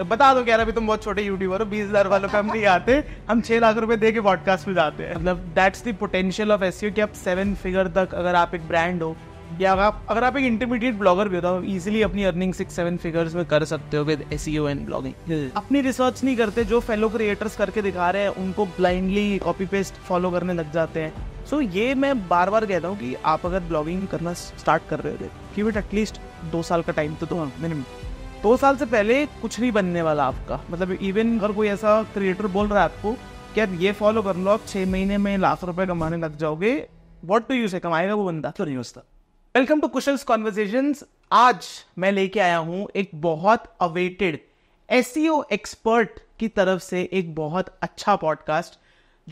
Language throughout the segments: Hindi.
तो बता दो कह रहा अभी तुम बहुत छोटे यूट्यूबर हो बीस हजार वालों पे हम नहीं आते हम छह लाख रुपए दे के पॉडकास्ट में जाते हैं मतलब that's the potential of S कि आप सेवन फिगर तक अगर आप एक ब्रांड हो या आप अगर आप एक इंटरमीडिएट ब्लॉगर भी हो तो इजीली अपनी अर्निंग सिक्स सेवन फिगर्स में कर सकते हो विद एस एंड ब्लॉगिंग अपनी रिसर्च नहीं करते जो फेलो क्रिएटर्स करके दिखा रहे हैं उनको ब्लाइंडली कॉपी पेस्ट फॉलो करने लग जाते हैं सो so, ये मैं बार बार कहता हूँ कि आप अगर ब्लॉगिंग करना स्टार्ट कर रहे हो कि बेट एटलीस्ट दो साल का टाइम तो दो मिनिमम दो साल से पहले कुछ नहीं बनने वाला आपका मतलब इवन अगर कोई ऐसा क्रिएटर बोल रहा है आपको कि आप ये फॉलो कर लो आप छः महीने में लाख रुपए कमाने लग जाओगे वॉट टू यू से कमाएगा वो बंदा तो नहीं उसका वेलकम टू क्वेश्चन कॉन्वर्जेशन आज मैं लेके आया हूँ एक बहुत अवेटेड एस एक्सपर्ट की तरफ से एक बहुत अच्छा पॉडकास्ट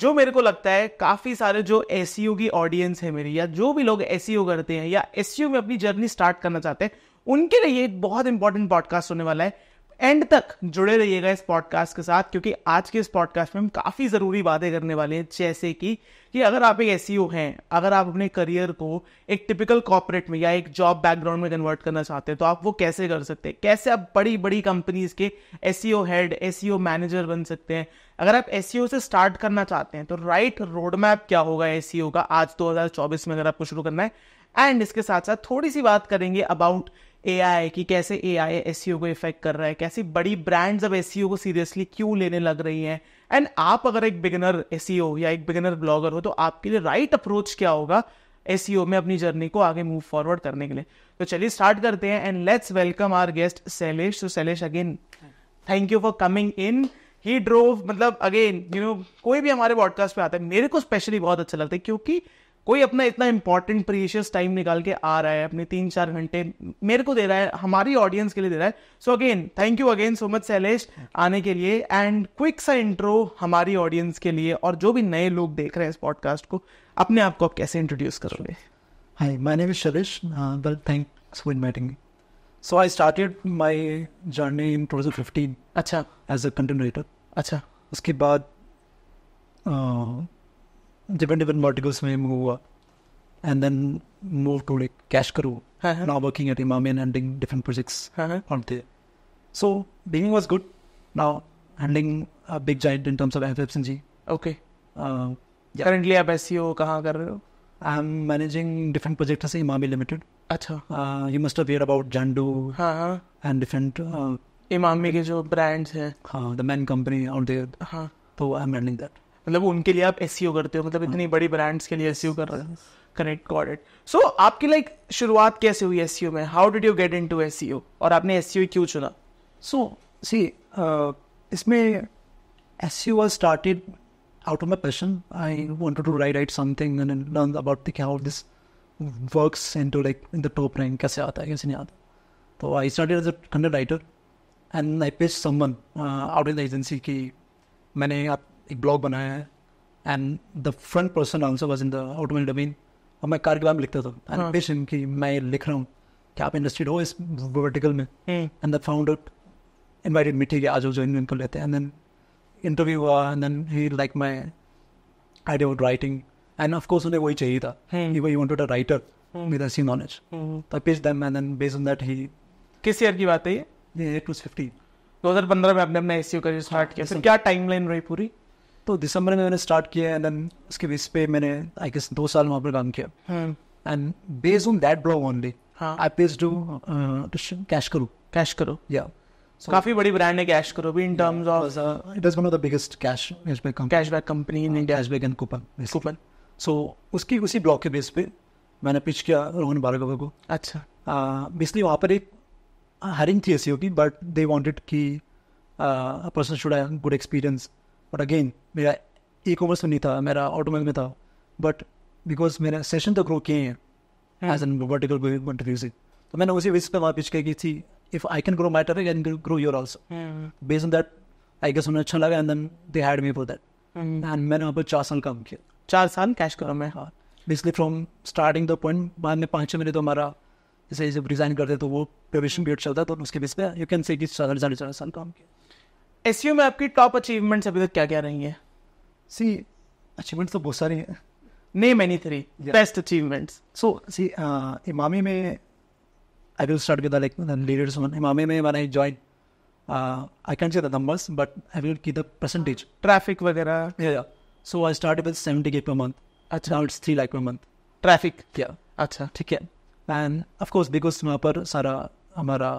जो मेरे को लगता है काफ़ी सारे जो एस e की ऑडियंस है मेरी या जो भी लोग एस e करते हैं या एस e में अपनी जर्नी स्टार्ट करना चाहते हैं उनके लिए बहुत इंपॉर्टेंट पॉडकास्ट होने वाला है एंड तक जुड़े रहिएगा इस पॉडकास्ट के साथ क्योंकि आज के इस पॉडकास्ट में हम काफ़ी ज़रूरी बातें करने वाले हैं जैसे कि कि अगर आप एक एस e हैं अगर आप अपने करियर को एक टिपिकल कॉपरेट में या एक जॉब बैकग्राउंड में कन्वर्ट करना चाहते हैं तो आप वो कैसे कर सकते हैं कैसे आप बड़ी बड़ी कंपनीज के एस हेड एस मैनेजर बन सकते हैं अगर आप एस e से स्टार्ट करना चाहते हैं तो राइट रोड मैप क्या होगा एस e का आज 2024 में अगर आपको शुरू करना है एंड इसके साथ साथ थोड़ी सी बात करेंगे अबाउट ए आई की कैसे ए आई एस सी ओ को इफेक्ट कर रहा है कैसी बड़ी ब्रांड्स अब एस सी ओ को सीरियसली क्यों लेने लग रही हैं एंड आप अगर एक बिगिनर एस सी ओ या एक बिगिनर ब्लॉगर हो तो आपके लिए राइट right अप्रोच क्या होगा एस सी ओ में अपनी जर्नी को आगे मूव फॉरवर्ड करने के लिए तो चलिए स्टार्ट करते हैं and let's welcome our guest Sailesh तो again thank you for coming in he drove मतलब अगेन यू नो कोई भी हमारे पॉडकास्ट पे आता है मेरे को स्पेशली बहुत अच्छा लगता है क्योंकि कोई अपना इतना इंपॉर्टेंट प्रीशियस टाइम निकाल के आ रहा है अपने तीन चार घंटे मेरे को दे रहा है हमारी ऑडियंस के लिए दे रहा है so again thank you again so much Shailesh आने के लिए एंड क्विक सा इंट्रो हमारी ऑडियंस के लिए और जो भी नए लोग देख रहे हैं इस पॉडकास्ट को अपने आप को आप कैसे इंट्रोड्यूस करोगे hi my name is Shailesh well thanks for inviting me so I started my journey in 2015 अच्छा एज अ कंटेंट राइटर अच्छा उसके बाद uh, different different verticals में move हुआ and then moved to like cash crew uh-huh. now working at Imami and handling different projects uh-huh. from there so beginning was good now handling a big giant in terms of FFCG okay uh, yeah. currently आप SEO कहाँ कर रहे हो I am managing different project से इमामी लिमिटेड अच्छा you must hear about Zandu and different Emami के जो ब्रांड्स हैं हाँ the man company out there हाँ तो आई एम हैंडलिंग दैट मतलब उनके लिए आप एस सी ओ करते हो मतलब इतनी बड़ी ब्रांड्स के लिए एस सी e कर रहे हो कनेक्ट कॉड इट सो आपकी लाइक शुरुआत कैसे हुई एस सी e में how did you get in to S C और आपने एस सी e क्यों चुना सो सी uh, इसमें S C you was started out of my passion I want to write write something learn about दिक how this work into like in the top rank कैसे आता है कैसे नहीं आता तो I started as a content writer and आई पेश समन आउट इन द एजेंसी की मैंने आप एक ब्लॉग बनाया है and the front person also was in the automobile domain और मैं कार के बारे में लिखता था एंड पेशन हाँ। कि मैं लिख रहा हूँ कि आप इंडस्ट्रीड हो इस वर्टिकल में and the founder invited me ठीक है आज इन इनको लेते हैं एंड देन इंटरव्यू हुआ and then he like my idea of writing and of course उन्हें वही चाहिए था हम्म। कि वही wanted a writer with C knowledge तो I page them and then based on that he किस ईयर की बात है ये टू फिफ्टी दो हज़ार पंद्रह में आपने अपना A C SEO career start किया सर हाँ, क्या टाइमलाइन रही पूरी तो दिसंबर में मैंने स्टार्ट किया एंड देन उसके बेस पे मैंने आई गेस दो साल वहाँ पर काम किया and based on that blog only I page do CashKaro CashKaro या So, काफी बड़ी ब्रांड है कैश करो भी in terms of it is one of the biggest cash cashback cashback company in India cashback and coupon coupon so उसकी उसी ब्लॉक के बेस पे मैंने पिच किया रोहन भार्गव को अच्छा बेसिकली uh, वहाँ पर एक हरिंग uh, थी ऐसी होगी बट दे वांटेड कि person should have good experience और अगेन मेरा ई कॉमर्स में नहीं था मेरा ऑटोमोबाइल में था बट बिकॉज मेरा सेशन तो ग्रो किए हैं एज एन वर्टिकल से तो मैंने उसी बेसिस पर वहाँ पिच की थी if I can grow my can grow your also base on that I guess उन्हें अच्छा लगा and then they had me for that and मैंने वहाँ पर चार साल काम किया चार साल कैश करो मैं हाँ basically from starting the point बाद में पाँच छः महीने तो हमारा जैसे जब रिज़ाइन करते तो वो प्रोवेशन पीरियड चलता तो उसके बेस पे यू कैन से चार साल काम किया एस में आपकी टॉप अचीवमेंट्स अभी तक क्या क्या रही हैं सी अचीवमेंट्स तो बहुत सारी हैं name any three best achievements so see Emami में I will start with like leaders one Emami में मैंने join I can see the numbers but I will की द परसेंटेज ट्रैफिक वगैरह so I start with seventy K per month अच्छा it's three lakh per month traffic क्या अच्छा ठीक है एंड ऑफकोर्स बिकॉज वहाँ पर सारा हमारा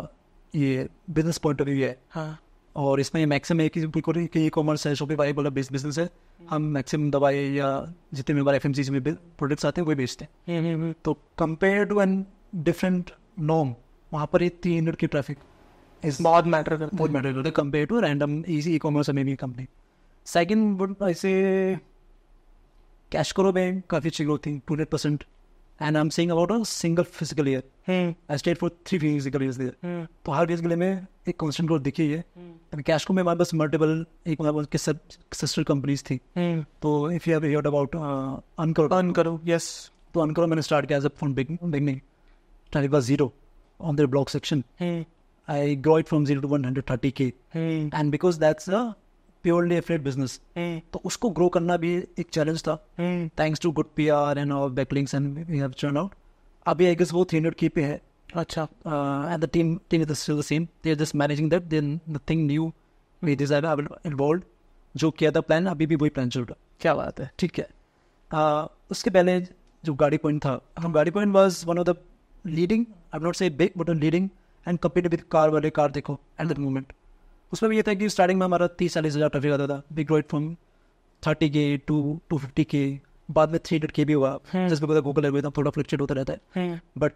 ये बिजनेस पॉइंट ऑफ व्यू है हाँ और इसमें मैक्सिम एक कि बिल्कुल ई कॉमर्स है शॉपिफाई बोला बेस बिजनेस है हम्म। हम मैक्सिम दवाई या जितने भी हमारे एफ एम सी में प्रोडक्ट्स आते हैं वही बेचते हैं हम्म, हम्म, तो कंपेयर टू एन डिफरेंट नॉम वहाँ पर ये तीन हंड्रेड की ट्रैफिक बहुत मैटर करता है बहुत मैटर करता है compare to random easy e commerce American company second ऐसे कैश करो बैंक काफ़ी अच्छी ग्रोथ थी two hundred percent And I'm saying about a single physical year. Hmm. I stayed for three physical years there. Hmm. तो हर बेसिकली में एक कांस्टेंट ग्रोथ दिखी है अभी कैश को में हमारे पास मल्टीपल एक के सिस्टर कंपनीज थी hmm. तो if you have heard about EarnKaro EarnKaro yes तो अनकरो मैंने स्टार्ट किया as a from beginning start was zero on there blog section I grow it from zero to 130k hmm. and because that's a purely affiliate business तो उसको ग्रो करना भी एक चैलेंज था thanks to good P R and backlinks and we have turn out अभी आई गेस वो थ्री हंड्रेड के पे है अच्छा and the team team is still the same they are just managing that then nothing new we is I involve जो किया था प्लान अभी भी वही प्लान चल रहा क्या बात है ठीक है uh, उसके पहले जो गाड़ी पॉइंट था हम हाँ। तो GaadiPoint was one of the leading I not say big but leading and compare with car वाले कार देखो एट दैट मोमेंट उसमें भी ये था कि स्टार्टिंग में हमारा तीस चालीस हज़ार ट्रैफिक आता था बिग रोइड from thirty K to to fifty K बाद में थ्री हंड्रेड के भी हुआ जिसके बाद गूगल एल्गोरिथम थोड़ा फ्लक्चुएट होता रहता है but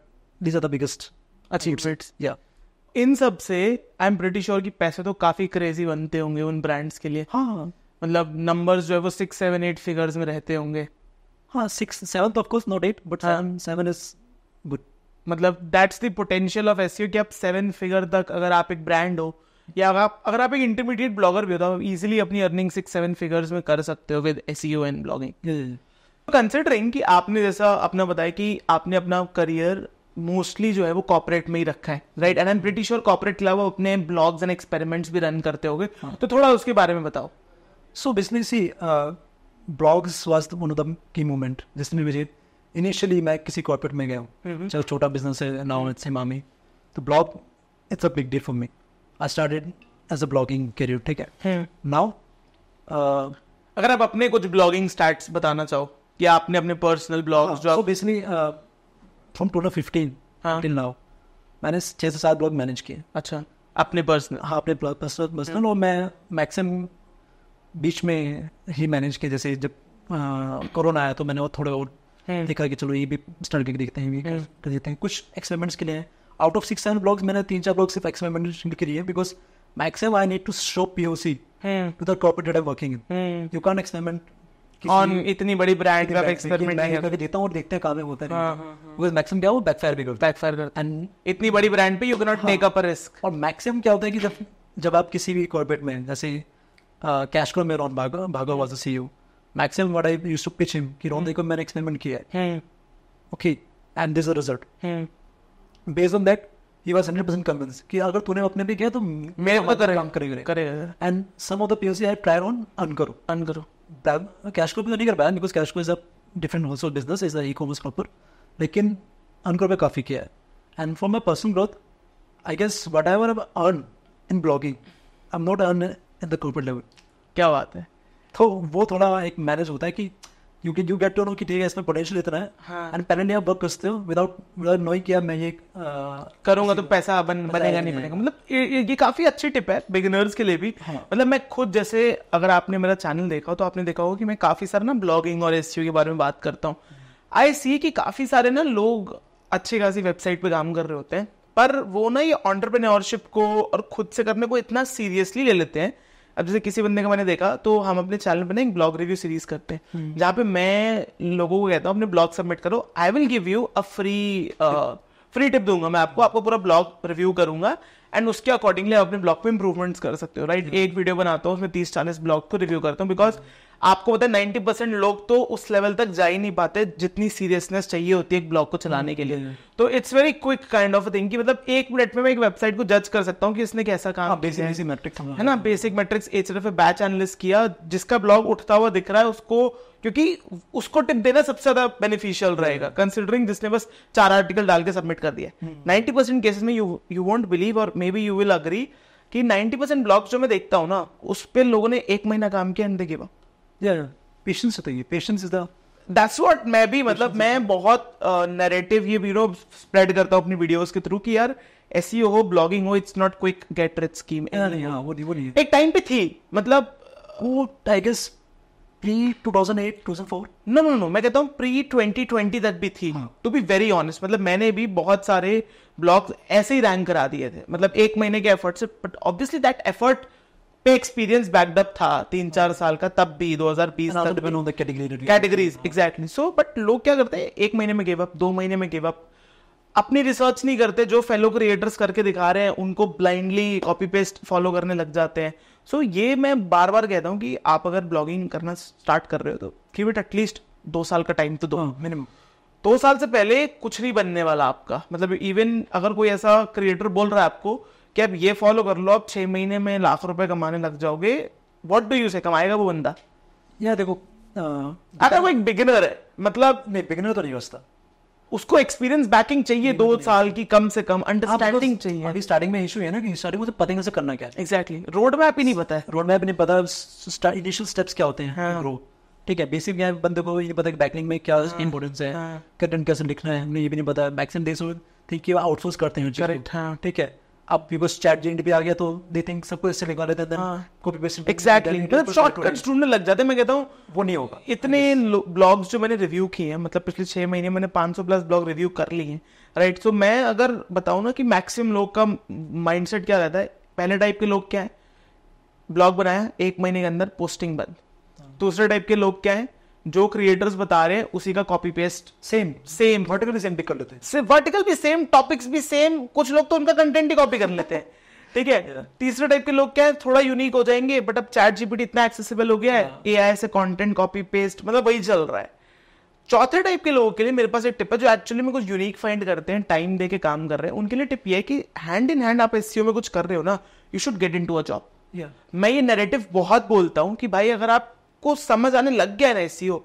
this are the biggest achievements या इन सब से आई एम ब्रिटिश और की पैसे तो काफ़ी क्रेजी बनते होंगे उन ब्रांड्स के लिए हाँ मतलब नंबर्स जो है वो सिक्स सेवन एट फिगर्स में रहते होंगे हाँ सिक्स सेवन तो of course not eight but seven is good मतलब that's the potential of S कि आप सेवन फिगर तक अगर आप एक ब्रांड हो या अगर आप अगर आप एक इंटरमीडिएट ब्लॉगर भी हो तो आप इजिली अपनी अर्निंग सिक्स सेवन फिगर्स में कर सकते हो with S C O and blogging considering कि आपने जैसा अपना बताया कि आपने अपना करियर मोस्टली जो है वो कॉपरेट में ही रखा है right and I am pretty sure corporate के अलावा अपने ब्लॉग्स एंड एक्सपेरिमेंट्स भी रन करते होगे हाँ. तो थोड़ा उसके बारे में बताओ सो बिजनेस ही blogs was one of the key moment जिसमें मुझे इनिशियली मैं किसी कॉर्पोरेट में गया हूँ चलो mm-hmm. छोटा बिजनेस है नाउ इट्स मामी तो blog it's a big deal for me I started as a blogging career ठीक है नाउ hmm. uh, अगर आप अपने कुछ ब्लॉगिंग स्टार्ट बताना चाहो कि आपने अपने पर्सनल ब्लॉग हाँ, जो आप basically from two thousand till now मैंने छः से सात ब्लॉग मैनेज किए अच्छा अपने पर्सनल हाँ अपने पर्सनल पर्सनल hmm. और मैं मैक्सिमम बीच में ही मैनेज किए जैसे जब कोरोना uh, आया तो मैंने वो थोड़े और hmm. देखा कि चलो ये भी स्टार्ट करके देखते हैं ये भी कर देते हैं कुछ एक्सपेरिमेंट्स के लिए out of six seven blogs मैंने तीन चार ब्लॉग सिर्फ एक्स एम के लिए because maximum I need to show P O C to the corporate working you can experiment on इतनी बड़ी ब्रांड का एक्सपेरिमेंट नहीं करके देता हूं और देखते हैं कामयाब होता है बिकॉज हाँ, मैक्सिमम हाँ, हाँ। क्या वो बैकफायर भी करता है बैकफायर करता एंड इतनी बड़ी ब्रांड पे you can not take up a risk और मैक्सिमम क्या होता है कि जब जब आप किसी भी कॉर्पोरेट में जैसे कैश को में रॉन भागो भागो was the CEO maximum what I used to pitch him कि रॉन हम्म। देखो मैंने एक्सपेरिमेंट किया है okay and this is the result based on that he was 100% convince कि अगर तूने अपने पे किया तो मेरे ऊपर करेगा काम करेगा करेगा and some of the POC I try on earn करो अर्न करो कैश को भी तो नहीं कर पाया बिकॉज कैश को is a different wholesale business is a e commerce proper लेकिन अर्न करो पे काफ़ी किया है and for my personal growth I guess whatever earning blogging I am not earning the corporate level क्या बात है तो वो थोड़ा एक मैनेज होता है कि you can you get to know कि ठीक है इसमें पोटेंशियल इतना है एंड हाँ। पहले आप वर्क करते हो विदाउट विदाउट नोइंग किया मैं ये करूंगा तो पैसा बन बनेगा नहीं बनेगा मतलब ये ये काफी अच्छी टिप है बिगिनर्स के लिए भी हाँ। मतलब मैं खुद जैसे अगर आपने मेरा चैनल देखा हो तो आपने देखा होगा कि मैं काफी सारा ना ब्लॉगिंग और एस e के बारे में बात करता हूँ आई सी कि काफी सारे ना लोग अच्छी खासी वेबसाइट पर काम कर रहे होते हैं पर वो ना ये ऑन्टरप्रेन्योरशिप को और खुद से करने को इतना सीरियसली ले लेते हैं अब जैसे किसी बंदे का मैंने देखा तो हम अपने चैनल पर ना एक ब्लॉग रिव्यू सीरीज करते हैं हम्म। जहाँ पे मैं लोगों को कहता हूँ अपने ब्लॉग सबमिट करो I will give you a free free tip दूंगा मैं आपको आपको पूरा ब्लॉग रिव्यू करूंगा एंड उसके अकॉर्डिंगली आप अपने ब्लॉग पे इंप्रूवमेंट्स कर सकते हो राइट right? हम्म। एक वीडियो बनाता हूँ उसमें तीस चालीस ब्लॉग को रिव्यू करता हूँ बिकॉज आपको पता है नाइन्टी परसेंट लोग तो उस लेवल तक जा ही नहीं पाते जितनी सीरियसनेस चाहिए होती है एक ब्लॉग को चलाने के लिए हम्म। तो it's very quick kind of thing मतलब एक मिनट में मैं एक वेबसाइट को जज कर सकता हूँ कि इसने कैसा काम बेसिक हाँ, मैट्रिक्स है ना बेसिक मैट्रिक्स एक तरफ बैच एनालिस्ट किया जिसका ब्लॉग उठता हुआ दिख रहा है उसको क्योंकि उसको टिप देना सबसे ज्यादा बेनिफिशियल रहेगा कंसिडरिंग हम्म। जिसने बस चार आर्टिकल डाल के सबमिट कर दिया नाइन्टी परसेंट केसेस में यू यू वॉन्ट बिलीव और maybe you will agree कि 90 परसेंट ब्लॉग जो मैं देखता हूँ ना उस पर लोगों ने एक महीना काम किया एंड के बाद है दैट्स वॉट मैं भी मतलब मैं बहुत नरेटिव ये स्प्रेड करता हूँ अपनी वीडियोस के थ्रू कि यार e हो ब्लॉगिंग हो it's not quick get rich scheme एक टाइम पे थी मतलब वो प्री 2008 2004 नो नो नो मैं कहता हूँ प्री 2020 तक भी थी टू बी वेरी ऑनेस्ट मतलब मैंने भी बहुत सारे ब्लॉग्स ऐसे ही रैंक करा दिए थे मतलब एक महीने के एफर्ट से बट ऑब्वियसली दैट एफर्ट पे एक्सपीरियंस बैकडअप था तीन चार साल का तब भी 2020 तक कैटेगरीज सो बट लोग क्या करते हैं एक महीने में गिव अप दो महीने में गिव अप अपनी रिसर्च नहीं करते जो फेलो क्रिएटर्स करके दिखा रहे हैं उनको ब्लाइंडली कॉपी पेस्ट फॉलो करने लग जाते हैं सो so, ये मैं बार बार कहता हूँ कि आप अगर ब्लॉगिंग करना स्टार्ट कर रहे हो तो गिव इट एटलीस्ट दो साल का टाइम तो दो मिनिमम हाँ, दो साल से पहले कुछ नहीं बनने वाला आपका मतलब इवन अगर कोई ऐसा क्रिएटर बोल रहा है आपको कि आप ये फॉलो कर लो आप छः महीने में लाख रुपए कमाने लग जाओगे वॉट डू यू से कमाएगा वो बंदा या देखो अगर वो एक बिगिनर है मतलब नहीं बिगिनर तो नहीं होता उसको एक्सपीरियंस बैकिंग चाहिए दो साल की कम से कम अंडरस्टैंडिंग हाँ, चाहिए अभी स्टार्टिंग में इशू है ना कि स्टार्टिंग में पता कैसे करना क्या है एक्जैक्टली रोड मैप ही नहीं पता है रोड मैप नहीं पता इनिशियल स्टेप्स क्या होते हैं ग्रो हाँ। ठीक है बेसिक क्या बंदे को ये पता है बैकिंग में क्या इंपॉर्टेंस हाँ। है कंटेंट कैसे लिखना है उन्हें ये भी नहीं पता बैक देश देख ठीक है आउटसोर्स करते हैं ठीक है अब पीपल्स चैट जीपीटी पे आ गया तो दे थिंक सब कुछ ऐसे लिखवा लेते हैं कॉपी पेस्ट एग्जैक्टली मतलब शॉर्टकट स्टूडेंट लग जाते मैं कहता हूं वो नहीं होगा इतने ब्लॉग्स जो मैंने रिव्यू किए हैं मतलब पिछले छः महीने मैंने 500 प्लस ब्लॉग रिव्यू कर लिए हैं राइट सो मैं अगर बताऊं ना कि मैक्सिमम लोग का माइंडसेट क्या रहता है पहले टाइप के लोग क्या है ब्लॉग बनाया एक महीने के अंदर पोस्टिंग बंद हाँ। दूसरे टाइप के लोग क्या है जो क्रिएटर्स बता रहे हैं उसी का copy paste same same vertical भी सेम पिक कर लेते हैं सिर्फ वर्टिकल भी सेम टॉपिक्स भी सेम कुछ लोग तो उनका कंटेंट ही कॉपी कर लेते हैं ठीक है तीसरे टाइप के लोग क्या है थोड़ा यूनिक हो जाएंगे बट अब चैट जीपीटी इतना एक्सेसिबल हो गया है ए आई से कॉन्टेंट कॉपी पेस्ट मतलब वही चल रहा है चौथे टाइप के लोगों के लिए मेरे पास एक टिप है जो एक्चुअली में कुछ यूनिक फाइंड करते हैं टाइम दे के काम कर रहे हैं उनके लिए टिप ये है कि हैंड इन हैंड आप एस में कुछ कर रहे हो ना you should get into a job मैं ये नरेटिव बहुत बोलता हूँ कि भाई अगर आप आपको समझ आने लग गया ना एसीओ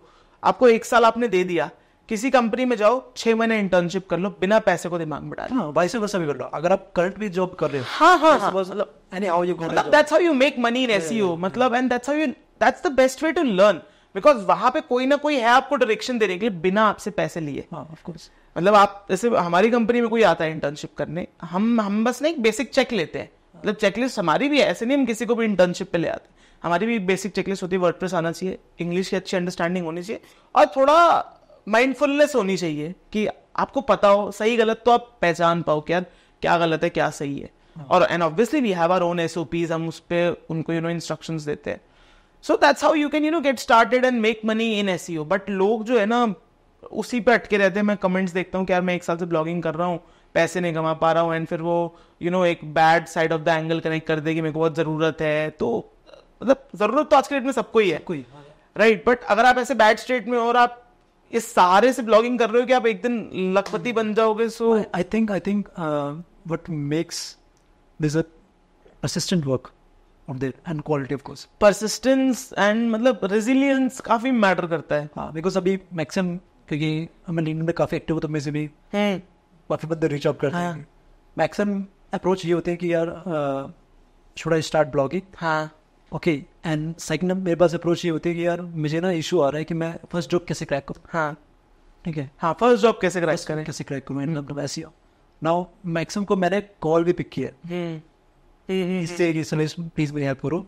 आपको एक साल आपने दे दिया किसी कंपनी में जाओ छह महीने इंटर्नशिप कर लो बिना पैसे को दिमाग में डाले हाँ, वैसे वैसा भी कर लो अगर आप करंट भी जॉब कर रहे हो हाँ हाँ, हाँ। मतलब how you that's how you make money in SEO मतलब and that's how you that's the best way to learn because वहां पे कोई ना कोई है आपको डायरेक्शन देने के लिए बिना आपसे पैसे लिए हाँ, मतलब आप जैसे हमारी कंपनी में कोई आता है इंटर्नशिप करने हम हम बस ना एक बेसिक चेक लेते हैं मतलब चेकलिस्ट हमारी भी है ऐसे नहीं हम किसी को भी इंटर्नशिप पे ले आते हमारी भी बेसिक चेकलिस्ट होती है वर्ड आना चाहिए इंग्लिश की अच्छी अंडरस्टैंडिंग होनी चाहिए और थोड़ा माइंडफुलनेस होनी चाहिए कि आपको पता हो सही गलत तो आप पहचान पाओ क्या क्या गलत है क्या सही है हाँ। और and obviously we have our own S हम उस पर उनको यू नो इंस्ट्रक्शन देते हैं so that's how you can you know get started and make money in S but लोग जो है ना उसी पर अटके रहते हैं मैं कमेंट्स देखता हूँ कि यार मैं एक साल से ब्लॉगिंग कर रहा हूँ पैसे नहीं कमा पा रहा हूँ एंड फिर वो यू you नो know, एक bad side of the angle connect कर दे कि मेरे को बहुत ज़रूरत है तो मतलब जरूरत तो आज के डेट में सबको ही है कोई राइट बट अगर आप ऐसे बैड स्टेट में और आप इस सारे से ब्लॉगिंग कर रहे हो कि आप एक दिन लखपति बन जाओगे so I think I think what makes this assistant work of there and quality of course persistence and मतलब रेजिलियंस काफी मैटर करता है हाँ बिकॉज अभी मैक्सिमम क्योंकि मैं लिंक्डइन में काफी एक्टिव हूँ तो मेरे से भी हम्म। काफी बंदे रीच आउट करते हाँ। हैं मैक्सिमम अप्रोच ये होते हैं कि यार छोड़ा स्टार्ट ब्लॉगिंग हाँ ओके एंड सेकंड मेरे पास अप्रोच ये होती है कि यार मुझे ना इशू आ रहा है कि मैं फर्स्ट जॉब कैसे क्रैक करूँ हाँ ठीक है हाँ फर्स्ट जॉब कैसे क्रैक करें कैसे क्रैक करूँ मतलब ऐसी नाउ मैक्सिमम को मैंने कॉल भी पिक किया है हम्म। हम्म, हम्म, इससे प्लीज मेरी हेल्प करो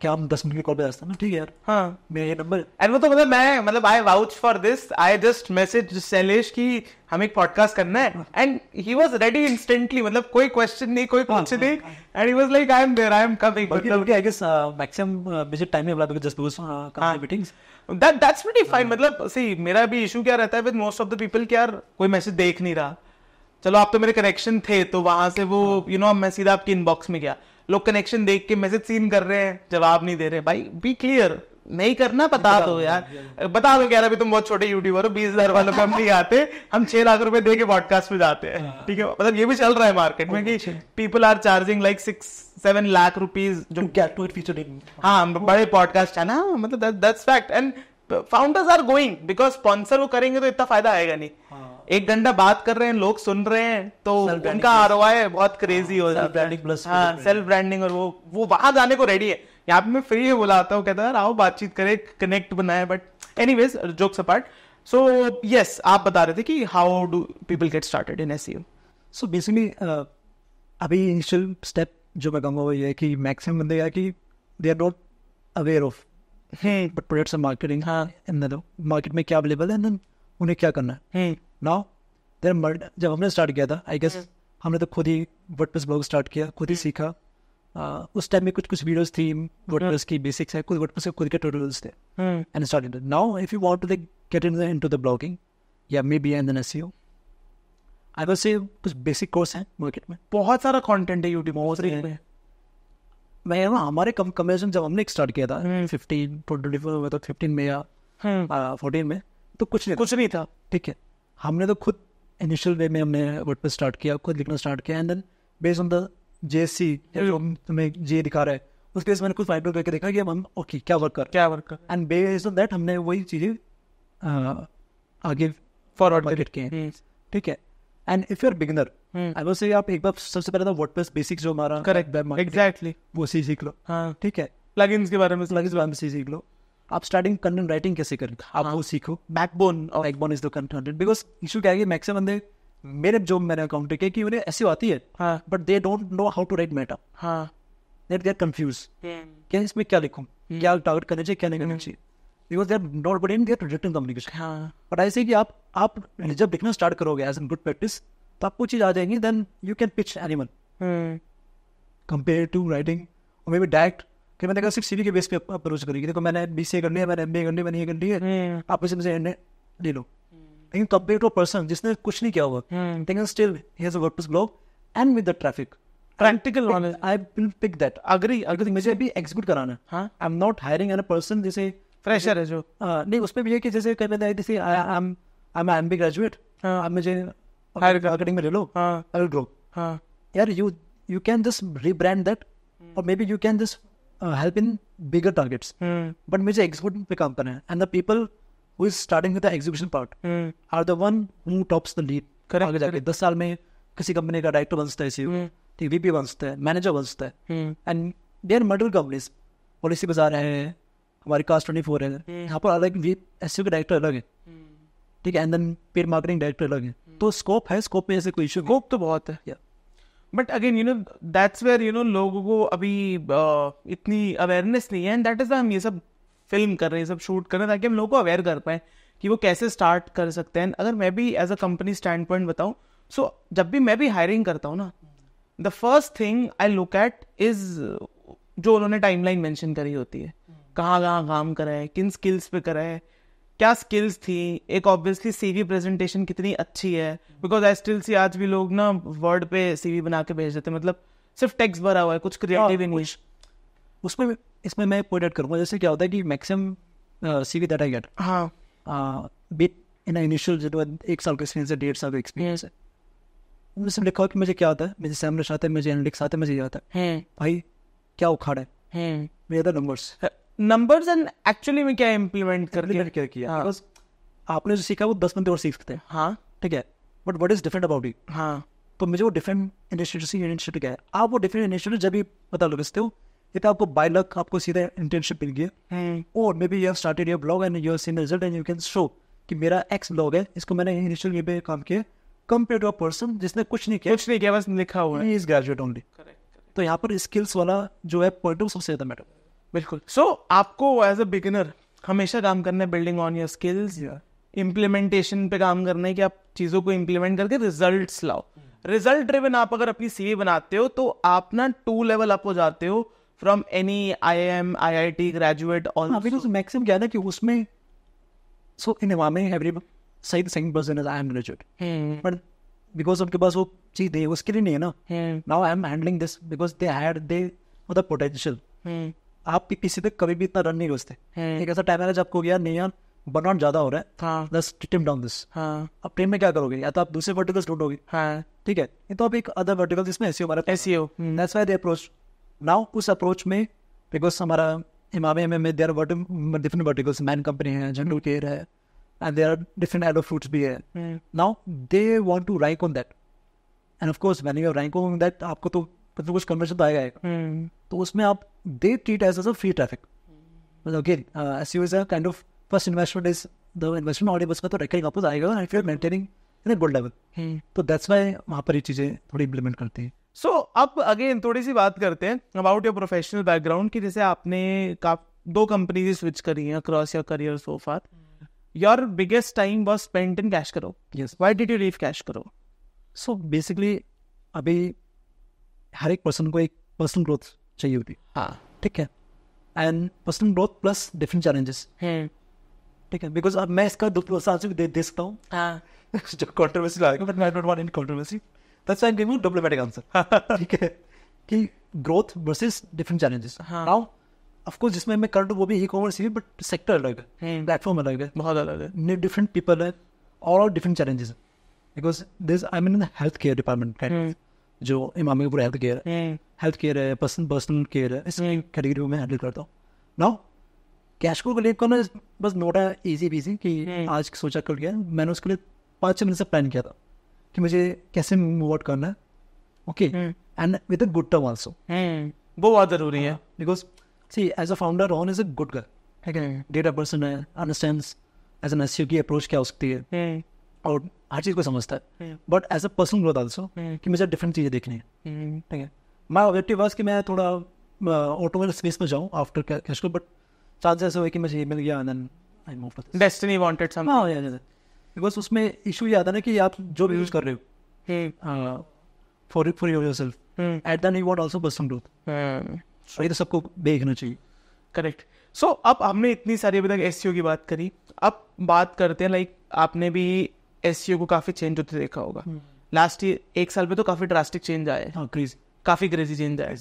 क्या हम दस मिनट के कॉल पे रास्ता में ठीक है यार हाँ मेरा ये नंबर एंड वो तो मतलब मैं मतलब I vouch for this I just message Shailesh की हम एक पॉडकास्ट करना है and he was ready instantly मतलब कोई क्वेश्चन नहीं कोई कुछ हाँ, नहीं एंड हाँ, हाँ। मतलब uh, uh, he was like I am there I am coming but but I guess maximum visit time में बोला जस्ट दोस काफी meetings that that's pretty fine मतलब सी मेरा भी इशू क्या रहता है with most of the people कि यार कोई मैसेज देख नहीं रहा चलो आप तो मेरे कनेक्शन थे तो वहां से वो यू नो मैं सीधा आपकी इनबॉक्स में गया लोग कनेक्शन देख के मैसेज सीन कर रहे हैं जवाब नहीं दे रहे भाई बी क्लियर नहीं करना बता, दो यार हाँ, हाँ। बता दो यार अभी तुम बहुत छोटे यूट्यूबर हो बीस हजार वालों पे हम नहीं आते हम छह लाख रुपए दे के पॉडकास्ट में जाते हैं हाँ। ठीक है मतलब ये भी चल रहा है मार्केट में कि people are charging like six seven lakh rupees जो क्या टू फीचर हाँ बड़े पॉडकास्ट है ना मतलब that's fact and founders are going because sponsor वो करेंगे तो इतना फायदा आएगा नहीं एक घंटा बात कर रहे हैं लोग सुन रहे हैं तो उनका आर बहुत क्रेजी हो जाता है सेल्फ ब्रांडिंग हाँ, और वो वो वहां जाने को रेडी है यहाँ पे मैं फ्री बुलाता हूँ कहता है आओ बातचीत करे कनेक्ट बनाए but anyways joke apart so yes आप बता रहे थे कि how do people get started in S so basically अभी इनिशियल स्टेप जो मैं कहूँगा वो ये कि मैक्सिमम बंदे क्या कि they are not aware of but products marketing हाँ मार्केट में क्या अवेलेबल है उन्हें क्या करना है हम्म। नाउ देर जब हमने स्टार्ट किया था आई गेस hmm. हमने तो खुद ही वर्ड वर्डप्रेस ब्लॉग स्टार्ट किया खुद ही hmm. सीखा uh, उस टाइम में कुछ कुछ वीडियोज थी वर्ड hmm. वर्डप्रेस की बेसिक्स है खुद वर्डप्रेस के खुद के ट्यूटोरियल्स थे and start now if you want to like get into the blogging या maybe and then SEO I will say कुछ बेसिक कोर्स हैं मार्केट में बहुत सारा कॉन्टेंट है यूट्यूब बहुत सारे मैं ना हमारे कम कम्पेरिजन जब हमने स्टार्ट किया था फिफ्टीन ट्वेंटी फोर में तो फिफ्टीन में या फोर्टीन में तो कुछ नहीं कुछ नहीं था ठीक है हमने तो खुद इनिशियल वे में हमने वर्ड पर स्टार्ट किया खुद लिखना स्टार्ट किया and then based on the J S C तुम्हें जे दिखा रहा है उसके बेस मैंने कुछ फाइनल करके देखा कि हम ओके क्या वर्क कर क्या वर्क कर एंड बेस्ड ऑन दैट हमने वही चीज़ें आगे फॉरवर्ड मार्केट किए हम्म। ठीक है and if you are beginner I will say आप एक बार सबसे पहले तो वर्डप्रेस बेसिक्स जो हमारा करेक्ट वेब मार्केट एग्जैक्टली वो सी सीख लो हाँ ठीक है प्लगइन्स के बारे में प्लगइन्स के बारे में सी सीख लो आप स्टार्टिंग कंटेंट राइटिंग कैसे करें आप हाँ। वो सीखो बैकबोन और backbone is the content because issue क्या है कि मैक्सिमम बंदे मेरे जो मैंने अकाउंट देखे कि उन्हें ऐसी आती है but they don't know how to write matter हाँ देट आर कंफ्यूज क्या इसमें क्या लिखूँ hmm. क्या टारगेट करना चाहिए क्या नहीं करना hmm. चाहिए because there not but in there return communication हाँ बट ऐसे कि आप आप जब लिखना स्टार्ट करोगे एज एन गुड प्रैक्टिस तो आपको चीज़ आ जाएंगी then you can pitch animal compare to writing और मे बी डायरेक्ट कि मैंने कहा सिर्फ सीवी के बेस पे अप्रोच करेगी देखो मैंने बी सी ए करनी है मैंने एम ए करनी है मैंने ये करनी है हम्म। आप इसे मुझे एंड ले लो लेकिन तब भी टू पर्सन जिसने कुछ नहीं किया हुआ still he has a work blog and with the traffic practical knowledge I will pick that agree अगर मुझे अभी एग्जीक्यूट कराना है I am not hiring an person जैसे फ्रेशर है जो हाँ, नहीं उसमें भी है कि जैसे कहीं मैंने जैसे I am I am M B graduate आप मुझे हायर मार्केटिंग में ले लो आई विल ग्रो यार you you can just rebrand that और maybe you can just help in bigger targets but मुझे exhibition पे काम करना है and the people who is starting with the execution part are the one who tops the lead correct आगे जाके दस साल में किसी कंपनी का डायरेक्टर बन सकता है सीईओ e hmm. ठीक वीपी बन सकता है मैनेजर बन सकता है and there multiple companies Policybazaar है हमारी कास्ट ट्वेंटी फोर है hmm. यहाँ पर अलग वी एस का डायरेक्टर अलग है hmm. ठीक है and then paid marketing director अलग तो है तो स्कोप है स्कोप में ऐसे कोई इशू स्कोप तो बहुत है या but again you know that's where you know लोगों को अभी uh, इतनी अवेयरनेस नहीं है एंड दैट इज हम ये सब फिल्म कर रहे हैं सब शूट कर रहे हैं ताकि हम लोगों को अवेयर कर पाए कि वो कैसे स्टार्ट कर सकते हैं अगर मैं भी as a company standpoint बताऊँ सो जब भी मैं भी हायरिंग करता हूँ ना the first thing I look at is जो उन्होंने टाइम लाइन मैंशन करी होती है कहाँ कहाँ काम करा है किन स्किल्स पे करा है क्या स्किल्स थी एक ऑब्वियसली सीवी प्रेजेंटेशन कितनी अच्छी है बिकॉज आई स्टिल सी आज भी लोग ना वर्ड पे सीवी बना के भेज देते हैं मतलब सिर्फ टेक्स भरा हुआ है कुछ हाँ, क्रिएटिव इंग्लिश उसमें इसमें मैं पॉइंट आउट करूँगा जैसे क्या होता है कि maximum CV that I get हाँ बिट इन इनिशियल जो एक साल का एक्सपीरियंस है डेढ़ साल का एक्सपीरियंस है उन्होंने सिर्फ लिखा कि मुझे क्या होता है मुझे सैमरस आता है मुझे एनालिटिक्स आता है मुझे ये आता है भाई क्या उखाड़ है मेरे नंबर्स तो नंबर्स एंड एक्चुअली में क्या इम्प्लीमेंट कर दिया क्या किया हाँ. आपने जो सीखा वो दस बंदे और सीखते हैं हाँ ठीक है but what is different about you हाँ तो मुझे वो डिफरेंट इंटर्नशिप से इंटर्नशिप क्या है आप वो डिफरेंट इंटर्नशिप जब भी पता लो सकते हो ये तो आपको बाय लक आपको सीधा इंटर्नशिप मिल गया और maybe you have started your blog and your seen result and you can show कि मेरा एक्स ब्लॉग है इसको मैंने इनिशियल ये पे काम किया कंपेयर टू अ पर्सन जिसने कुछ नहीं किया कुछ नहीं किया बस लिखा हुआ है इज ग्रेजुएट ओनली तो यहाँ पर स्किल्स वाला जो है पॉइंट ऑफ सबसे ज़्यादा मैटर बिल्कुल सो so, आपको एज अ बिगिनर हमेशा काम करना है बिल्डिंग ऑन योर स्किल्स या इम्प्लीमेंटेशन पे काम करना है कि आप चीज़ों को इम्प्लीमेंट करके रिजल्ट लाओ रिजल्ट hmm. ड्रिवन आप अगर अपनी सी बनाते हो तो आप ना टू लेवल हो जाते हो from any I I am I I T graduate और मैक्सिम क्या था कि उसमें सो इन एवरी सही same person is I am graduate but because उनके पास वो चीज दे उसके लिए नहीं है ना now I am handling this because they had they the potential आप पी पीसी तक कभी भी इतना रन नहीं रोजते एक ऐसा टाइम आएगा जब आपको गया नहीं यार बर्न ज्यादा हो रहा है दस टिम डाउन दिस अब ट्रेन में क्या करोगे या तो आप दूसरे वर्टिकल्स ढूंढोगे हाँ। ठीक है ये तो आप एक अदर वर्टिकल जिसमें एस e हमारा S that's why they approach now उस अप्रोच में बिकॉज हमारा हिमालय में there different verticals man company है जनरल केयर है and there are different ad fruits भी है now they want to rank on that and of course when you rank on that आपको तो पर तो कुछ कन्वर्जन तो आएगा आएगा हम्म। तो उसमें आप they treat as as a free traffic मतलब okay S you is a kind of first investment is the investment audience का तो रिकरिंग आपको आएगा एंड फिर maintaining in a good level तो दैट्स वाई वहाँ पर ये चीज़ें थोड़ी इम्प्लीमेंट करती हैं सो अब अगेन थोड़ी सी बात करते हैं अबाउट योर प्रोफेशनल बैकग्राउंड कि जैसे आपने का दो कंपनीज स्विच करी हैं across your career so far your biggest time was spent in cash CashKaro yes why did you leave CashKaro so basically अभी हर एक पर्सन को एक पर्सनल ग्रोथ चाहिए होती है हाँ ठीक है and personal growth plus different challenges ठीक है बिकॉज अब मैं इसका दुख आंसर भी दे, दे सकता हूँ हाँ। जो कॉन्ट्रोवर्सी आएगा but I don't want any controversy that's I give you diplomatic answer ठीक है कि growth versus different challenges now of जिसमें मैं करंट वो भी ई कॉमर्स ही बट सेक्टर अलग है प्लेटफॉर्म हम्म। अलग है बहुत अलग है डिफरेंट पीपल है और different challenges because this I mean in health care department जो इमामी पूरा हेल्थ केयर है हेल्थ केयर है पर्सन पर्सनल केयर है इस कैटेगरी हम्म। में हैंडल करता हूँ नाउ कैश को लिए करना बस नोट है ईजी बीजी कि हम्म। आज सोचा कर गया मैंने उसके लिए पाँच छः मिनट से प्लान किया था कि मुझे कैसे मूव आउट करना है okay and with a good term also वो बहुत जरूरी है because see as a founder Ron is a good girl ठीक है डेटा हम्म। पर्सन है अंडरस्टैंड एज एन एस की अप्रोच क्या हो सकती है और हर चीज़ को समझता है but as a personal growth also कि मुझे डिफरेंट चीज़ें देखनी है हम्म। ठीक है माई ऑब्जेक्टिव वॉज कि मैं थोड़ा ऑटोमोबाइल स्पेस में जाऊँ आफ्टर कैश को बट चांस चांसेस हुए कि मुझे ये मिल गया then I move destiny wanted some हां या बिकॉज़ उसमें इशू ये आता ना कि आप जो भी यूज कर रहे हो for for yourself at then you want also personal growth so ये तो सबको देखना चाहिए करेक्ट सो so, अब हमने इतनी सारी अभी तक एस e की बात करी अब बात करते हैं लाइक like, आपने भी एस को काफी चेंज होते देखा होगा लास्ट हम्म। ईयर एक साल में तो काफी ड्रास्टिक चेंज आए काफी क्रेजी चेंज आए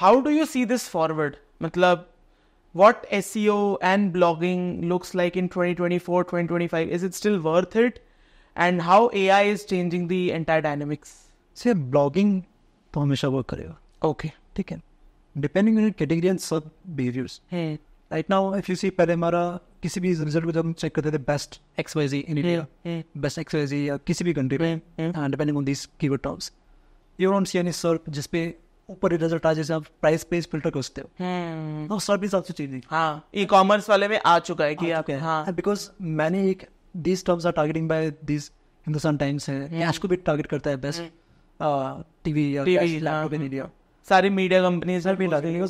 how do you see this forward मतलब like in twenty twenty four twenty twenty five is it still worth it and how A I is changing the entire dynamics से ब्लॉगिंग तो हमेशा वर्क करेगा ओके ठीक है डिपेंडिंग ऑन कैटेगरी एंड सब behaviours right now if you see पहले हमारा किसी भी रिजल्ट को जब हम चेक करते थे best X Y Z in India best X Y Z या किसी भी कंट्री में depending on this keyword terms you don't see any search जिसपे ऊपर ही रिजल्ट आ जैसे आप प्राइस पे फिल्टर कर सकते हो हम्म। तो सर्विस आपसे चीज हाँ ई कॉमर्स वाले में आ चुका है कि आपके हाँ बिकॉज मैंने एक this terms are targeting by this Hindustan Times है आज को भी टारगेट करता है बेस्ट हम्म। टीवी या टीवी लैपटॉप इन इंडिया सारी मीडिया कंपनी में भी लगे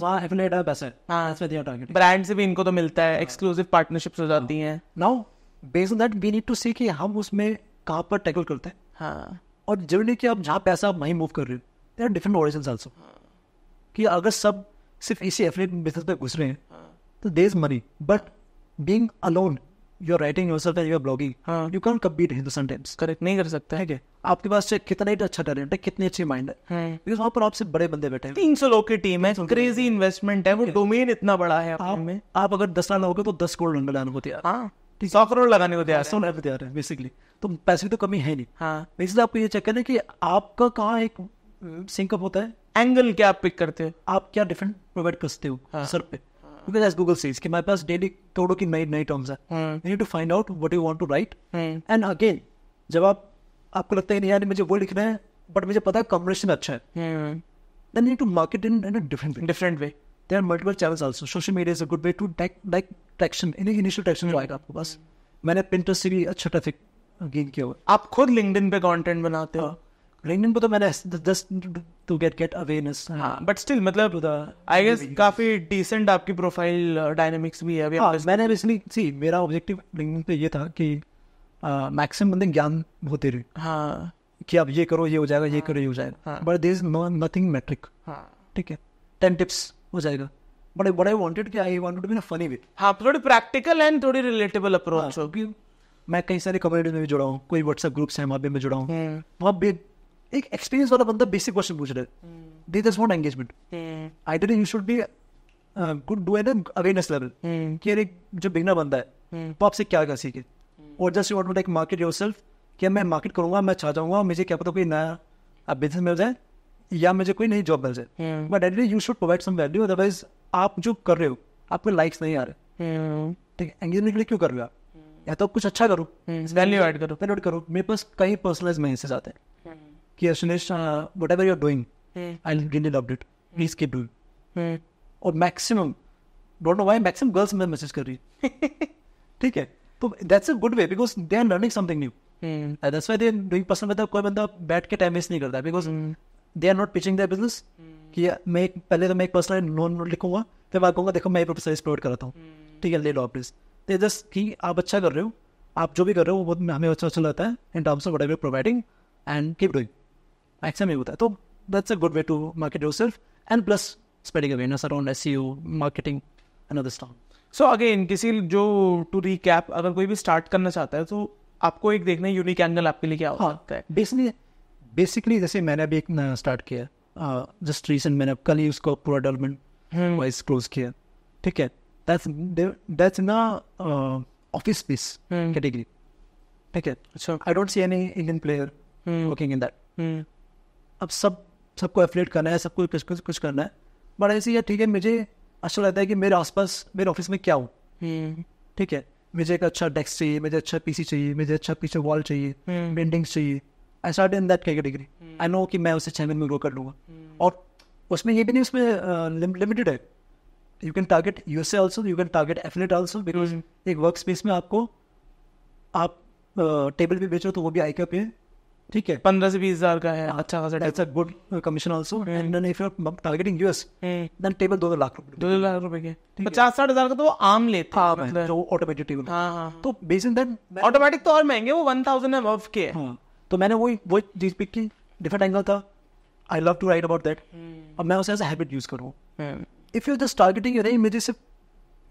ब्रांड से भी इनको तो मिलता है एक्सक्लूसिव हाँ। पार्टनरशिप हो जाती है now base on that we need to see कि हम उसमें कहाँ पर टैकल करते हैं हाँ और जरूरी कि आप जहाँ पैसा आप वहीं मूव कर रहे हो they are different audition also कि अगर सब सिर्फ इसी एफिलेट बिजनेस पे घुस रहे हैं हाँ। तो there is money but being alone you are writing yourself and your blogging you can compete Hindustan Times correct नहीं कर सकता है आपके पास कितना ही अच्छा टैलेंट है कितनी अच्छी माइंड है बिकॉज हाँ। वहाँ पर आपसे बड़े बंदे बैठे हैं तीन सौ लोग की टीम है क्रेजी इन्वेस्टमेंट है वो डोमेन इतना बड़ा है आप में आप अगर दस लाख लोगे तो दस करोड़ लाने को तैयार हाँ। सौ करोड़ लगाने को तैयार सौ लाख तैयार है बेसिकली तो पैसे तो कमी है नहीं हाँ इसलिए आपको ये चेक करना है कि आपका कहाँ एक सिंकअप uh, होता है एंगल क्या आप पिक करते हो आप क्या डिफरेंट प्रोवाइड करते हो सर पे बिकॉज एज गूगल सेज कि हमारे पास डेली करोड़ों की नई नई टर्म्स है you need to find out what you want to write and again जब आप आपको लगता है नहीं यार मुझे वो लिखना है बट मुझे पता है कॉम्बिनेशन अच्छा है then you to market in in different different way they are multiple channels also social media is a good way to like traction in initial traction जो आएगा आपके पास मैंने पिंटर से भी अच्छा ट्रैफिक गेन किया हुआ आप खुद लिंकड पे कॉन्टेंट बनाते हो हाँ। लिंक्डइन पे तो मैंने just to get get awareness हाँ बट हाँ। स्टिल मतलब आई तो गेस काफी डिसेंट आपकी प्रोफाइल डायनेमिक्स uh, भी है अभी हाँ, मैंने बेसिकली सी मेरा ऑब्जेक्टिव लिंक्डइन पे ये था कि मैक्सिमम uh, बंदे ज्ञान होते रहे हाँ कि आप ये करो ये हो जाएगा ये हाँ। करो ये हो जाएगा but this no nothing metric ठीक है टेन टिप्स हो जाएगा बट बट आई वांटेड कि I wanted to be funny way हाँ थोड़ी प्रैक्टिकल एंड थोड़ी रिलेटेबल अप्रोच हो मैं कई सारे कम्युनिटीज में भी जुड़ा हूँ कोई व्हाट्सएप ग्रुप्स हैं वहाँ पे मैं जुड़ा हूँ हम्म। वहाँ भी एक एक्सपीरियंस वाला बंदा बेसिक क्वेश्चन पूछ रहा है they does want engagement I either you should be good do an awareness level कि अरे जो बिगना बंदा है वो तो आपसे क्या कर सीखे और just you like market yourself कि मैं मार्केट करूंगा मैं छा अच्छा जाऊंगा मुझे क्या पता कोई नया बिजनेस मिल जाए या मुझे कोई नई जॉब मिल जाए but at you should provide some value otherwise आप जो कर रहे हो आपको लाइक्स नहीं आ रहे ठीक है एंगेजमेंट के लिए क्यों कर रहे हो आप या तो कुछ अच्छा करो वैल्यू ऐड करो वैल्यू करो मेरे पास कई पर्सनलाइज मैसेज आते हैं कि Sunesh whatever you are doing I really love it please keep doing और maximum don't know why maximum girls में मैसेज कर रही है ठीक है तो that's a good way because they are learning something new that's why they doing person मतलब कोई बंदा बैठ के टाइम वेस्ट नहीं करता because they are not pitching their business कि मैं पहले तो मैं एक पर्सनल नोन लिखूंगा फिर मैं कहूँगा देखो मैं ये प्रोफेसर एक्सप्लोर कराता हूँ hmm. ठीक है ले लो प्लीज दे जस्ट कि आप अच्छा कर रहे हो आप जो भी कर रहे हो वो हमें अच्छा अच्छा लगता है in terms of whatever providing and keep doing maximum ये होता है तो that's a good way to market yourself and plus spreading awareness around SEO marketing and other stock so again किसी जो टू री कैप अगर कोई भी स्टार्ट करना चाहता है तो आपको एक देखना है यूनिक एंगल आपके लिए क्या हो सकता हाँ, है बेसिकली बेसिकली जैसे मैंने अभी एक स्टार्ट किया जस्ट रिसेंट मैंने कल ही उसको पूरा डेवलपमेंट वाइज क्लोज किया ठीक है दैट्स दैट्स ना ऑफिस स्पेस कैटेगरी ठीक है अच्छा I don't see any Indian player working in that अब सब सबको एफिलेट करना है सबको कुछ कुछ कुछ करना है बट ऐसे ये ठीक है मुझे अच्छा लगता है कि मेरे आसपास मेरे ऑफिस में क्या हो हम्म। ठीक है मुझे एक अच्छा डेस्क चाहिए मुझे अच्छा पीसी चाहिए मुझे अच्छा पीछे वॉल चाहिए पेंटिंग्स हम्म। चाहिए I start in that category I know कि मैं उसे छः महीने में ग्रो कर लूँगा हम्म। और उसमें ये भी नहीं उसमें लिमिटेड है you can target US also you can target affiliate also because एक वर्क स्पेस में आपको आप टेबल पे बेचो तो वो भी आई पे ठीक है पंद्रह से बीस हजार का है हाँ। अच्छा खासा that's a good commission also and then if you are targeting US then table दो लाख रुपए दो लाख रुपए के पचास साठ हजार का तो वो आम लेते हैं हाँ, मतलब जो ऑटोमेटिक टेबल हाँ, हाँ हाँ तो बेस बेसिस देन ऑटोमेटिक तो और महंगे वो वन थाउजेंड एबव के हाँ तो मैंने वही वही चीज पिक की डिफरेंट एंगल था I love to write about that अब मैं उसे एज हैबिट यूज करूँ if you just targeting your image सिर्फ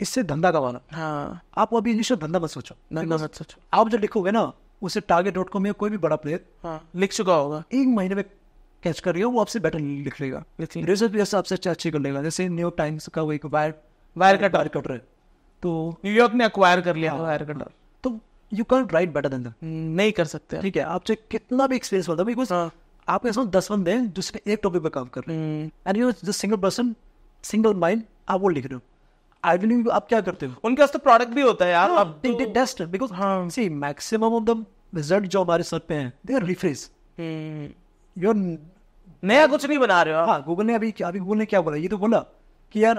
इससे धंधा कमाना हाँ आप अभी इनिशियल धंधा मत सोचो धंधा मत सोचो आप जो लिखोगे ना उसे टारगेट डॉट कॉम या कोई भी बड़ा प्लेयर हाँ, लिख चुका होगा एक महीने में कैच कर रही हो वो आपसे बेटर लिख लेगा रिजल्ट भी आपसे अच्छा अच्छी कर लेगा जैसे न्यूयॉर्क टाइम्स का वो एक वायर वायर का टारगेट कटर है तो न्यूयॉर्क ने अक्वायर कर लिया वायर का टारगेट तो you can write better then नहीं कर सकते ठीक है आपसे कितना भी एक्सपीरियंस होता बिकॉज आप ऐसा दस बंदे हैं जिसमें एक टॉपिक पर काम कर रहे हैं and you single person single mind आप वो लिख रहे हो आइडलिंग आप क्या करते हो उनके प्रोडक्ट तो भी होता है यार आप test because see maximum of the result जो हमारे सर पे हैं दे आर हम्म। नया कुछ नहीं बना रहे हो हाँ गूगल ने अभी अभी गूगल ने क्या बोला ये तो बोला कि यार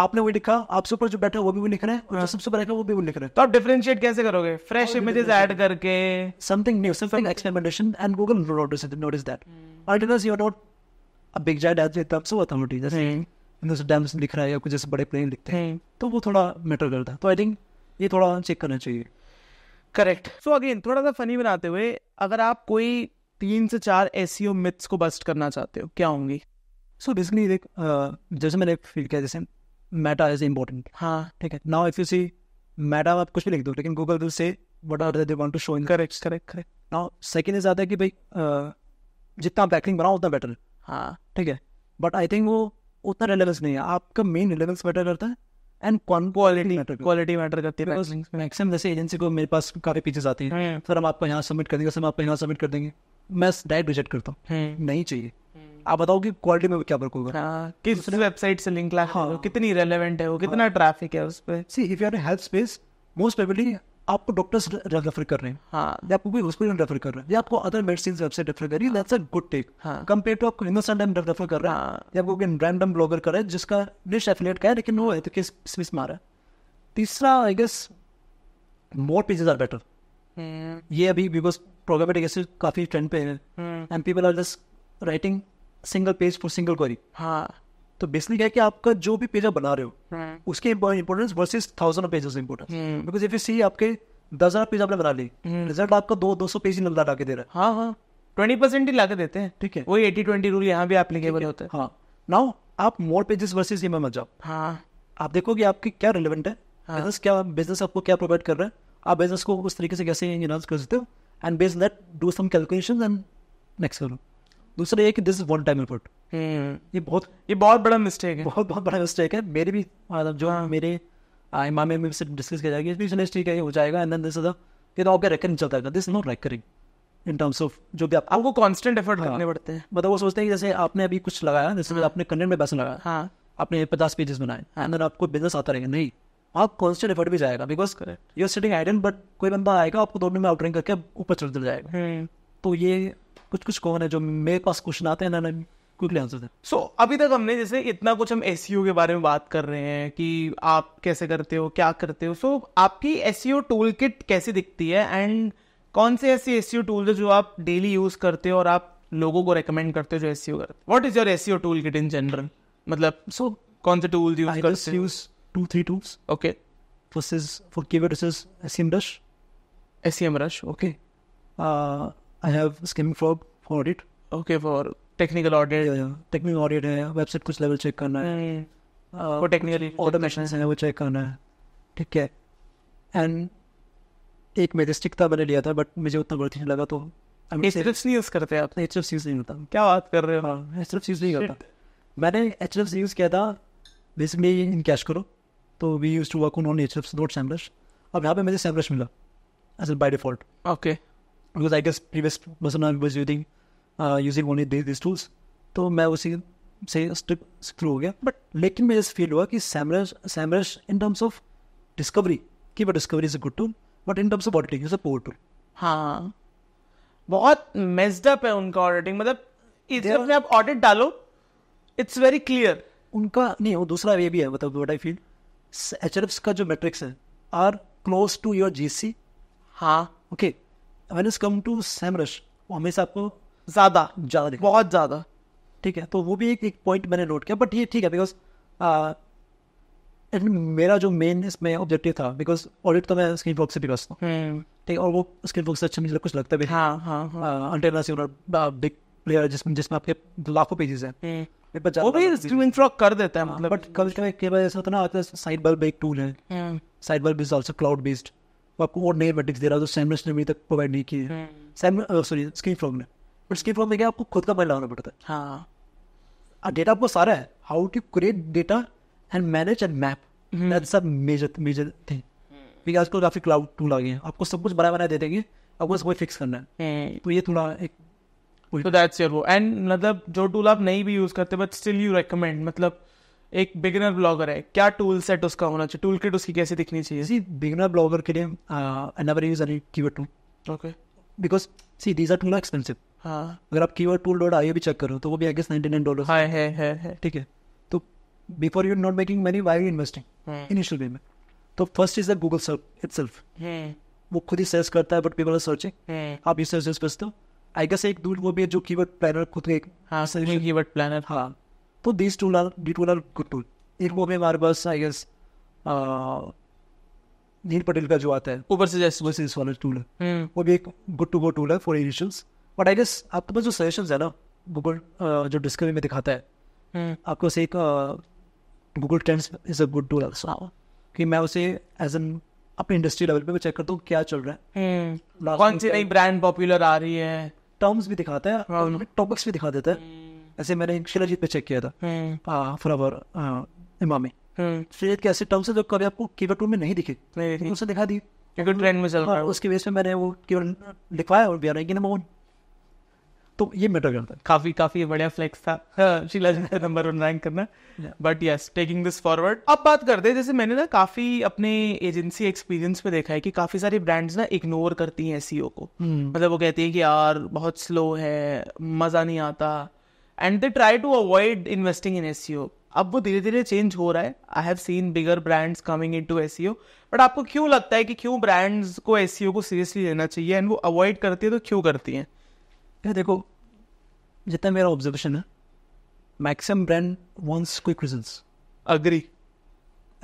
आपने वही लिखा आपसे ऊपर जो बैठा वो भी वो लिख रहे हैं हाँ। सबसे ऊपर रखा वो भी वो लिख रहे हैं तो आप डिफरेंशिएट कैसे करोगे फ्रेश इमेजेस ऐड करके something new something experimentation and Google notice notice that alternates you are not a big giant as with so authority जैसे हम्म। दूसरे लिख रहा है या कुछ जैसे बड़े प्लेन लिखते हैं तो वो थोड़ा मैटर करता है तो आई थिंक ये थोड़ा चेक करना चाहिए करेक्ट सो अगेन थोड़ा सा फनी बनाते हुए अगर आप कोई तीन से चार ऐसी मिथ्स e को बस्ट करना चाहते हो क्या होंगी सो बेसिकली देख जैसे मैंने फील किया जैसे मैटा इज इम्पोर्टेंट हाँ ठीक है now if you see meta आप कुछ भी लिख दो लेकिन Google will say what are they want to show in correct correct correct now second is आता है कि भाई uh, जितना बैकलिंग बनाओ उतना बेटर हाँ ठीक है बट आई थिंक वो उतना रेलेवेंस नहीं है आपका मेन रेलेवेंस मैटर करता है एंड क्वालिटी क्वालिटी मैटर करती है मैक्सिमम जैसे एजेंसी को मेरे पास काफ़ी पीछे आती है सर हाँ। हम आपको यहाँ सबमिट कर देंगे सर हम आपको यहाँ सबमिट कर देंगे मैं डायरेक्ट रिजेक्ट करता हूँ हाँ। नहीं चाहिए हाँ। आप बताओ कि क्वालिटी में क्या फर्क होगा किस वेबसाइट से लिंक लाया हाँ कितनी रेलेवेंट है वो कितना ट्रैफिक है उस पर see if you are health space most probably आपको डॉक्टर्स रेफर कर रहे हैं हाँ। आपको कोई हॉस्पिटल रेफर कर रहे हैं आपको अदर मेडिसिन वेबसाइट रेफर कर रही है गुड टेक कंपेयर टू आपको हिंदुस्तान टाइम रेफर कर रहा है या आपको रैंडम ब्लॉगर कर रहे हैं हाँ। हाँ। जिसका डिश एफिलेट का है लेकिन वो है तो किस स्विस मारा है तीसरा I guess more pages are better ये अभी बिकॉज प्रोग्रामेटिक ऐसे काफ़ी ट्रेंड पे है and people are just writing single page for single query हाँ तो बेसिकली क्या है कि आपका जो भी पेज आप बना रहे हो हम्म। उसके importance versus thousand of pages importance because if you see आपके दस हजार पेज आपने बना ली रिजल्ट हम्म। आपका दो दो सौ पेज ही नंबर लाके दे रहा है हाँ हाँ ट्वेंटी परसेंट ही लाके देते हैं ठीक है वही एटी ट्वेंटी रूल यहाँ भी एप्लीकेबल होते हैं हाँ नाउ आप मोर पेजेस वर्सेज ये में मत जाओ हाँ आप देखो कि आपकी क्या रिलेवेंट है बिजनेस हाँ। क्या बिजनेस आपको क्या प्रोवाइड कर रहे हैं आप बिजनेस को उस तरीके से कैसे इनहांस कर सकते हो and based that do some calculation and next करो दूसरा ये कि this is one time input ये बहुत ये बहुत बड़ा मिस्टेक है बहुत बहुत बड़ा मिस्टेक है मेरे भी मतलब जो हाँ. मेरे इमाम में से डिस्कस किया जाएगा इसमें ठीक है ये हो जाएगा and then this is the कि तो आपका रेकरिंग चलता है this is not recurring in terms of जो भी आप आपको कांस्टेंट हाँ। एफर्ट करने पड़ते हैं मतलब वो सोचते हैं कि जैसे आपने अभी कुछ लगाया जैसे हाँ। आपने कंटेंट में पैसा लगाया हाँ आपने पचास पेजेस बनाए एंड हाँ। देन आपको बिजनेस आता रहेगा नहीं आप कॉन्स्टेंट एफर्ट भी जाएगा because you are sitting idle but कोई बंदा आएगा आपको दो मिनट में आउटरिंग करके ऊपर चल जाएगा हम्म। तो ये कुछ कुछ कौन है जो मेरे पास क्वेश्चन आते हैं ना क्विकली आंसर है सो अभी तक हमने जैसे इतना कुछ हम एस e के बारे में बात कर रहे हैं कि आप कैसे करते हो क्या करते हो सो so, आपकी एस टूल किट कैसी दिखती है एंड कौन से ऐसे एस टूल है जो आप डेली यूज़ करते हो और आप लोगों को रेकमेंड करते हो जो एस e करते हो what is your SEO tool kit in general मतलब सो so, कौन से tool use two three tools okay for for SEMrush SEMrush okay I have skimming for for audit okay for technical audit technical audit है वेबसाइट कुछ लेवल चेक करना है वो टेक्निकली ऑटोमेशन है वो चेक करना है ठीक है एंड एक मेजेस्टिक था मैंने लिया था बट मुझे उतना वर्थ नहीं लगा तो एच नहीं यूज़ करते आप नहीं होता क्या बात कर रहे हो हाँ नहीं करता मैंने एच यूज़ किया था बेसिकली इन कैश करो तो we use to work on अब यहाँ पे मुझे मिला as by default okay because I guess previous person I was using using only this this tools तो मैं उसी से स्ट्रिप थ्रू हो गया बट लेकिन मुझे फील हुआ कि SEMrush SEMrush in terms of discovery कि but discovery is a good tool but in terms of auditing is a poor tool हाँ बहुत मेजडअप है उनका ऑडिटिंग मतलब अपने आप ऑडिट डालो इट्स वेरी क्लियर उनका नहीं वो दूसरा वे भी है मतलब वट आई फील एच का जो मेट्रिक्स है are close to your G C हाँ okay okay. When is come to SEMrush वो हमेशा आपको ज़्यादा ज़्यादा बहुत ज़्यादा ठीक है तो वो भी एक एक पॉइंट मैंने नोट किया बट ये ठीक है बिकॉज एंड मेरा जो मेन इसमें ऑब्जेक्टिव था बिकॉज ऑडिट तो मैं स्क्रीन वर्क से भी करता हूँ ठीक है और वो स्क्रीन वर्क से अच्छा मुझे कुछ लगता भी हाँ हाँ बिग प्लेयर जिसमें जिसमें आपके लाखों पेजेस हैं हम्म। वो भी स्क्रीन फ्रॉक कर देता है हाँ, मतलब बट कभी कभी कई बार ऐसा होता है ना साइड बल्ब एक टूल है Sitebulb is also cloud based वो आपको और नए मेट्रिक्स दे रहा है जो ने अभी तक प्रोवाइड नहीं किए सैम सॉरी स्क्रीन फ्रॉम ने बट स्क्रीन फ्रॉम में क्या आपको खुद का माइंड लगाना पड़ता है हाँ डेटा आपको सारा है how to create data and manage and map that's a major major thing क्योंकि आजकल काफ़ी क्लाउड टूल आ गए हैं आपको सब कुछ बनाए बनाए दे देंगे आपको सब कुछ फिक्स करना है हम्म। तो ये थोड़ा एक तो दैट्स योर वो एंड मतलब जो टूल आप नहीं भी यूज़ करते बट स्टिल यू रिकमेंड मतलब एक बिगिनर ब्लॉगर है क्या टूल सेट उसका होना चाहिए टूल किट उसकी कैसे दिखनी चाहिए सी बिगिनर ब्लॉगर के लिए अनवर use any keyword tool okay because see these are tool expensive हाँ अगर आप कीवर्ड टूल डॉट आई भी चेक करो तो वो भी I guess ninety nine dollar है है है है ठीक है तो before you not making money why you investing initial way में तो first is the Google search itself वो खुद ही सर्च करता है बट पीपल आर सर्चिंग आप ये सर्च करते हो आई गेस एक दूर वो भी है जो कीवर्ड प्लानर खुद एक हाँ कीवर्ड प्लानर हाँ तो this tool are the tool are good tool एक वो हमारे पास आई गेस नील पटेल का जो आता है ऊपर से जैसे वैसे इस वाला टूल है हम्म। वो भी एक गुड टू गो टूल है for editions but I guess आपके पास जो सजेशन है ना गूगल जो डिस्कवरी में दिखाता है हम्म। आपको से एक Google Trends is a good tool also कि मैं उसे एज एन अपने इंडस्ट्री लेवल पे चेक करता हूँ क्या चल रहा है हम्म। कौन सी नई ब्रांड पॉपुलर आ रही है टर्म्स भी दिखाता है टॉपिक्स हाँ। भी दिखा देता है ऐसे मैंने शिलाजीत पे चेक किया था फ्लावर इमामी शिलाजीत के ऐसे टर्म्स है जो कभी आपको कीवर टू में नहीं दिखे उसे दिखा दी क्योंकि ट्रेंड में चल हाँ, रहा है उसके बेस पे मैंने वो केवल लिखवाया और बिहार की नंबर वन तो ये मैटर करता है काफी काफी बढ़िया फ्लेक्स था Sheela ji number one rank करना but yes taking this forward अब बात करते हैं जैसे मैंने ना काफी अपने एजेंसी एक्सपीरियंस पे देखा है कि काफी सारी ब्रांड्स ना इग्नोर करती हैं एस e को हम्म। मतलब वो कहती हैं कि यार बहुत स्लो है मजा नहीं आता and they try to avoid investing in SEO अब वो धीरे धीरे चेंज हो रहा है I have seen bigger brands coming in to SEO but आपको क्यों लगता है कि क्यों ब्रांड्स को एस e को सीरियसली लेना चाहिए एंड वो अवॉइड करती है तो क्यों करती हैं क्या देखो जितना मेरा ऑब्जर्वेशन है maximum brand wants quick result agree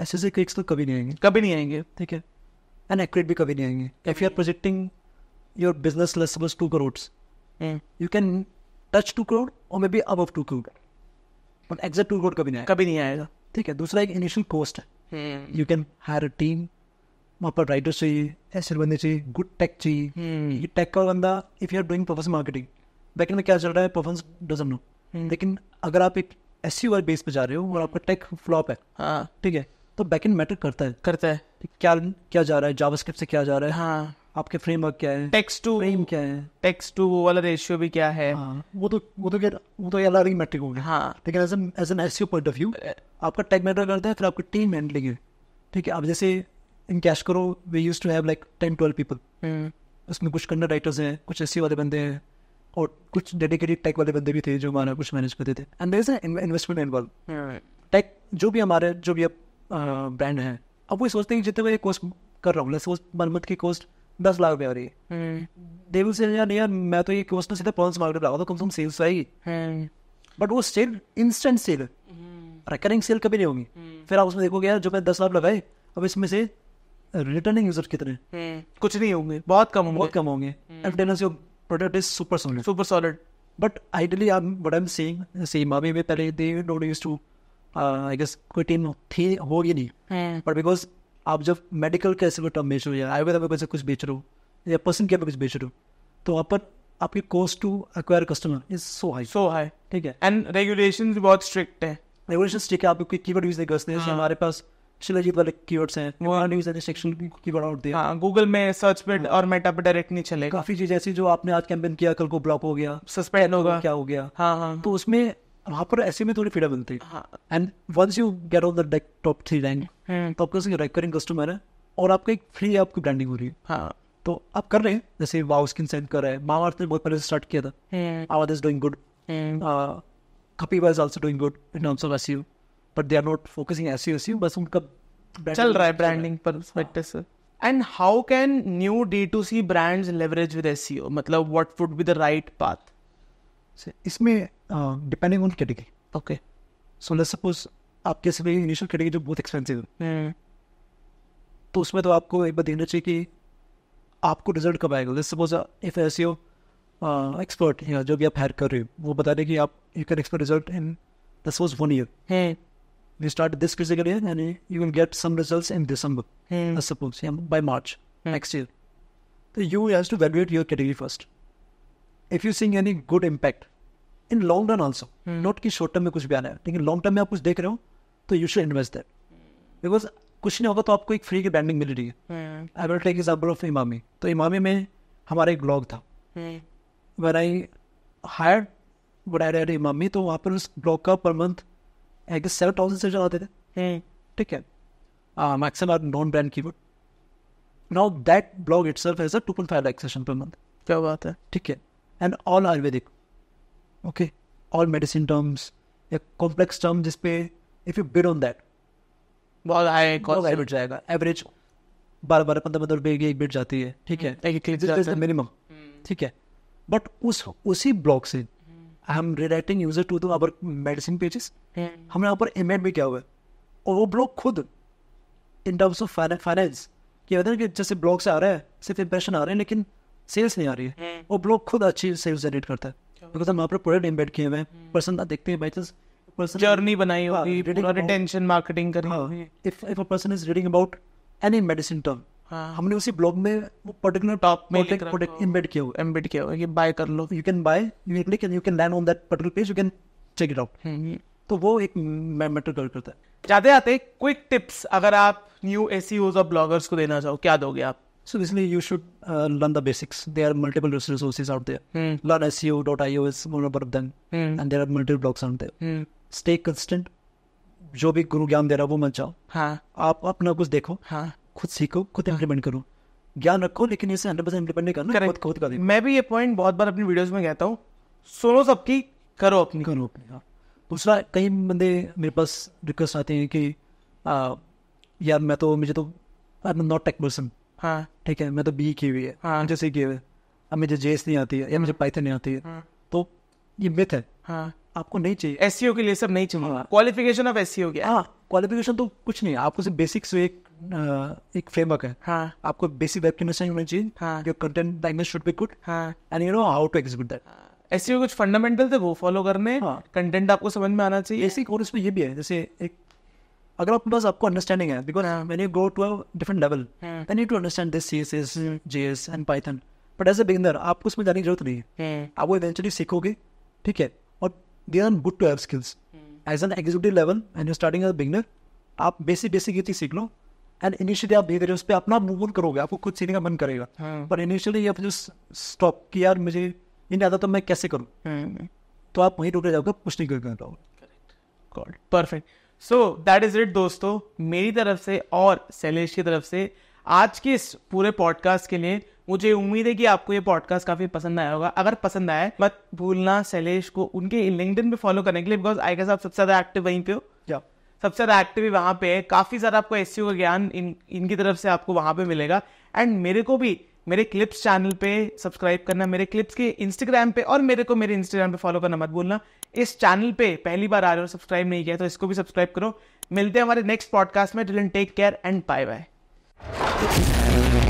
ऐसे से क्विक्स तो कभी नहीं आएंगे कभी नहीं आएंगे ठीक है एंड एक्ट भी कभी नहीं आएंगे if you are projecting your business less two crores you can touch two crore और मे बी अब two crore but exact two crore कभी नहीं कभी नहीं आएगा ठीक है दूसरा एक इनिशियल कॉस्ट है you can hire a team वहाँ पर राइटर चाहिए ऐसे बंदे चाहिए गुड टेक चाहिए हम्म। ये टेक का बंदा if you are doing performance marketing back में क्या चल रहा है परफॉर्मेंस डजन नो लेकिन अगर आप एक एस सी बेस पर जा रहे हो और आपका टेक फ्लॉप है हाँ ठीक है तो बैक मैटर करता है करता है क्या क्या जा रहा है जावा से क्या जा रहा है हाँ आपके फ्रेमवर्क क्या है टेक्स्ट टू फ्रेम क्या है टेक्स्ट टू वो वाला रेशियो भी क्या है हाँ, वो तो वो तो क्या वो तो अलग ही मैट्रिक होगी हाँ लेकिन as as an SEO point of view आपका टेक मैटर करता है फिर आपकी टीम हैंडलिंग है ठीक है आप जैसे इन कैश करो we use to have like ten twelve people उसमें कुछ कन्नड़ राइटर्स हैं कुछ एस वाले बंदे हैं और कुछ डेडिकेटेड टेक वाले बंदे भी थे जो हमारा कुछ मैनेज करते थे and there is investment involve tech जो भी हमारे जो भी ब्रांड है अब वो सोचते हैं जितने मैं कोर्स कर रहा हूँ मरम्मत की कॉस्ट दस लाख रुपया हम्म। देवी से यार यार मैं तो ये क्वेश्चन में सीधा पॉन्स मार्केट लगा था कम से कम सेल्स आएगी बट वो sale instant sale recurring sale कभी नहीं होगी हम्म। फिर आप उसमें देखोगे यार जो मैं दस लाख लगाए अब इसमें से रिटर्निंग यूजर कितने हम्म। कुछ नहीं होंगे बहुत कम होंगे बहुत कम होंगे evidence your product is super solid super solid but ideally I what I am saying same अभी मैं पहले they don't used to I guess कोई टीम थी होगी नहीं बट बिकॉज आप जब मेडिकल के ऐसे टर्म बेच रहे हो या आयुर्वेद में कैसे कुछ बेच रहे हो या पर्सन केयर में कुछ बेच रहे हो तो अपन आपकी cost to acquire customer is so high so high ठीक है एंड रेगुलेशन बहुत स्ट्रिक्ट है रेगुलेशन स्ट्रिक है आप कोई कीवर्ड यूज नहीं करते हैं हमारे पास शिलाजीत वाले कीवर्ड्स हैं वो आउट दिया गूगल में सर्च पे हाँ। और मेटा पे डायरेक्ट नहीं चले काफी चीज ऐसी जो आपने आज कैंपेन किया कल को ब्लॉक हो गया सस्पेंड तो होगा क्या हो गया हाँ, हाँ। तो उसमें वहाँ पर ऐसे में थोड़ी फ्रीडम मिलती है and once you get on the deck top three rank तो आपका रिकरिंग कस्टमर है और आपका एक फ्री है आपकी ब्रांडिंग हो रही है हाँ तो आप कर रहे हैं जैसे वाओ स्किन सेंड कर रहे हैं मामा अर्थ ने बहुत पहले स्टार्ट किया था आवाज इज डूइंग गुड कपी wise also doing good in terms of SEO but they are not focusing as SEO SEO बस उनका चल रहा है ब्रांडिंग पर and how can new D to C brands leverage with SEO मतलब what would be the right path इसमें depending on category okay so let's suppose आप कैसे भी इनिशियल कैटेगरी जो बहुत एक्सपेंसिव है हम्म। तो उसमें तो आपको एक बार देखना चाहिए कि आपको रिजल्ट कब आएगा let's suppose if SEO expert या जो भी आप हायर कर रहे हो वो बता दें कि आप you can expert result in the suppose one year है we start this physical year यानी you will get some result in December suppose by March next year तो you has to evaluate your category first if you seeing any good impact in long run also not कि शॉर्ट टर्म में कुछ भी आना है लेकिन लॉन्ग टर्म में आप कुछ देख रहे हो तो you should invest that because कुछ नहीं होगा तो आपको एक फ्री की ब्रांडिंग मिल रही है I will take example of Emami तो इमामी में हमारा एक ब्लॉग था वेर आई हायर बुढ़ाई इमामी तो वहाँ पर उस ब्लॉग का per month I guess seven thousand से चलाते थे hmm. ठीक है मैक्सिम आर नॉन ब्रांड की now that blog itself as a two point five lakh session per month क्या बात है ठीक है and all ayurvedic okay all medicine terms या कॉम्प्लेक्स टर्म जिसपे if you bid on that बहुत हाई कॉस्ट बिट जाएगा एवरेज बारह बारह पंद्रह पंद्रह रुपये की एक बिट जाती है ठीक है एक hmm, मिनिमम hmm। ठीक है बट उस उसी ब्लॉक से I am rewriting user to the our medicine pages हमारे यहाँ पर इमेड भी क्या हुआ है और वो ब्लॉक खुद इन टर्म्स ऑफ फाइनेंस क्या होता कि जैसे ब्लॉक से आ रहा है सिर्फ इंप्रेशन आ रहे हैं लेकिन सेल्स नहीं आ रही है hmm। वो ब्लॉक खुद अच्छी सेल्स जनरेट करता है बिकॉज हम तो वहाँ पर प्रोडक्ट एम्बेड किए हुए हैं हम्म। पर्सन का देखते हैं बाई चांस जर्नी बनाई हाँ, होगी पूरा रिटेंशन मार्केटिंग करी होगी if if a person is reading about any medicine term हमने उसी ब्लॉग में वो पर्टिकुलर टॉप में प्रोडक्ट एम्बेड किया हुआ एम्बेड किया हुआ कि बाय कर लो you can buy you click and you can land on that particular page you can check it out तो वो एक मैटर कर करता है जाते आते क्विक टिप्स अगर आप न्यू एस e और ब्लॉगर्स को देना चाहो क्या दोगे आप So basically, you should uh, learn the basics. There are multiple resources out there. Mm. Learn LearnSEO.io is one of them, mm. and there are multiple blogs out there. Mm. Stay consistent. जो भी गुरु ज्ञान दे रहा है वो मत जाओ हाँ. आप अपना कुछ देखो हाँ. खुद सीखो खुद इम्प्लीमेंट हाँ। करो ज्ञान रखो लेकिन इसे हंड्रेड परसेंट इम्प्लीमेंट नहीं करना खुद खुद कर मैं भी ये पॉइंट बहुत बार अपनी वीडियोस में कहता हूँ सुनो सबकी करो अपनी करो अपनी हाँ। दूसरा कई बंदे मेरे पास रिक्वेस्ट आते हैं कि आ, यार मैं तो मुझे तो I am not tech person हाँ ठीक है मैं तो बी की हुई है हाँ मुझे सी की हुई है अब मुझे जेस नहीं आती है या मुझे पाइथन नहीं आती है हाँ, तो ये मिथ है हाँ आपको नहीं चाहिए एस e के लिए सब नहीं चाहिए qualification of S C O के हाँ e क्वालिफिकेशन हाँ, तो कुछ नहीं आपको सिर्फ बेसिक्स तो एक एक फ्रेमवर्क है हाँ आपको बेसिक वेब की अंडरस्टैंडिंग होनी चाहिए हाँ your content the English should be good हाँ and you know how to execute that ऐसे कुछ फंडामेंटल थे वो फॉलो करने कंटेंट हाँ. आपको समझ में आना चाहिए बेसिक और इसमें ये भी है जैसे एक अगर आपके पास आपको अंडरस्टैंडिंग है because when you go to a different level then you to understand this C S S J S and Python but as a beginner आपको उसमें जाने की जरूरत नहीं है hmm. आप वो इवेंचुअली सीखोगे ठीक है और they are good to have skills as an executive level and you starting as beginner आप बेसिक बेसिक ये चीज सीख लो एंड इनिशियली आप धीरे उस पर अपना मूव ऑन करोगे आपको खुद सीखने का मन करेगा पर इनिशियली आप जो स्टॉप कि यार मुझे ये नहीं आता तो मैं कैसे करूँ hmm. तो आप वहीं टूटे जाओगे कुछ नहीं कर पाओगे perfect so that is it दोस्तों मेरी तरफ से और शैलेश की तरफ से आज के इस पूरे पॉडकास्ट के लिए मुझे उम्मीद है कि आपको ये पॉडकास्ट काफी पसंद आया होगा अगर पसंद आए मत भूलना शैलेश को उनके लिंकडिन पे फॉलो करने के लिए बिकॉज आई गेस आप सबसे ज्यादा एक्टिव वहीं पे हो सबसे ज्यादा एक्टिव भी पे है काफ़ी सारा आपको एस e का ज्ञान इन इनकी तरफ से आपको वहां पे मिलेगा एंड मेरे को भी मेरे क्लिप्स चैनल पे सब्सक्राइब करना मेरे क्लिप्स के इंस्टाग्राम पे और मेरे को मेरे इंस्टाग्राम पे फॉलो करना मत भूलना इस चैनल पे पहली बार आ रहे हो सब्सक्राइब नहीं किया तो इसको भी सब्सक्राइब करो मिलते हैं हमारे नेक्स्ट पॉडकास्ट में till take care and bye bye